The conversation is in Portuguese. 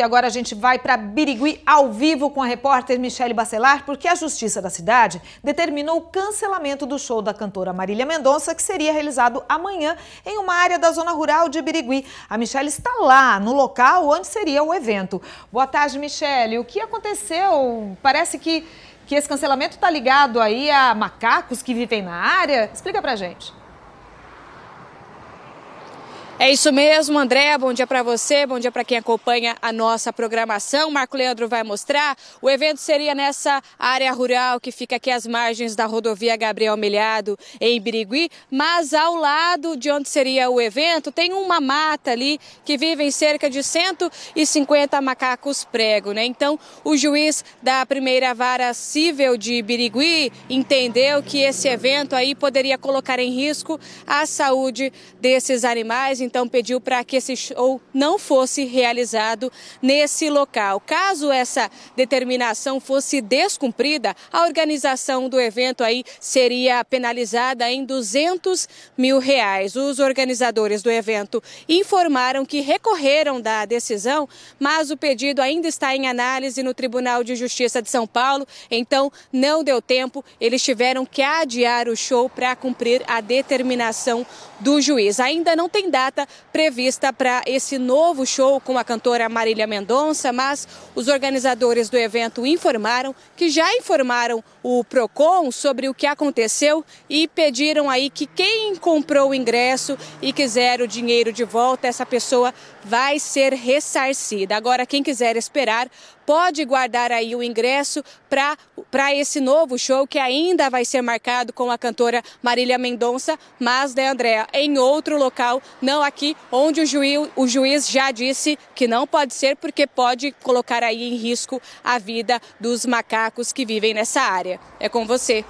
E agora a gente vai para Birigui ao vivo com a repórter Michele Bacelar, porque a Justiça da cidade determinou o cancelamento do show da cantora Marília Mendonça, que seria realizado amanhã em uma área da zona rural de Birigui. A Michele está lá, no local onde seria o evento. Boa tarde, Michele. O que aconteceu? Parece que, que esse cancelamento está ligado aí a macacos que vivem na área. Explica pra gente. É isso mesmo, André. Bom dia para você, bom dia para quem acompanha a nossa programação. Marco Leandro vai mostrar. O evento seria nessa área rural que fica aqui às margens da rodovia Gabriel Melhado, em Birigui. Mas ao lado de onde seria o evento, tem uma mata ali que vivem cerca de 150 macacos prego, né? Então, o juiz da primeira vara civil de Birigui entendeu que esse evento aí poderia colocar em risco a saúde desses animais. Então, então pediu para que esse show não fosse realizado nesse local. Caso essa determinação fosse descumprida, a organização do evento aí seria penalizada em 200 mil reais. Os organizadores do evento informaram que recorreram da decisão, mas o pedido ainda está em análise no Tribunal de Justiça de São Paulo, então não deu tempo, eles tiveram que adiar o show para cumprir a determinação do juiz. Ainda não tem data data prevista para esse novo show com a cantora Marília Mendonça, mas os organizadores do evento informaram que já informaram o Procon sobre o que aconteceu e pediram aí que quem comprou o ingresso e quiser o dinheiro de volta, essa pessoa vai ser ressarcida. Agora quem quiser esperar pode guardar aí o ingresso para esse novo show que ainda vai ser marcado com a cantora Marília Mendonça, mas, né, Andréa, em outro local, não aqui, onde o juiz, o juiz já disse que não pode ser, porque pode colocar aí em risco a vida dos macacos que vivem nessa área. É com você.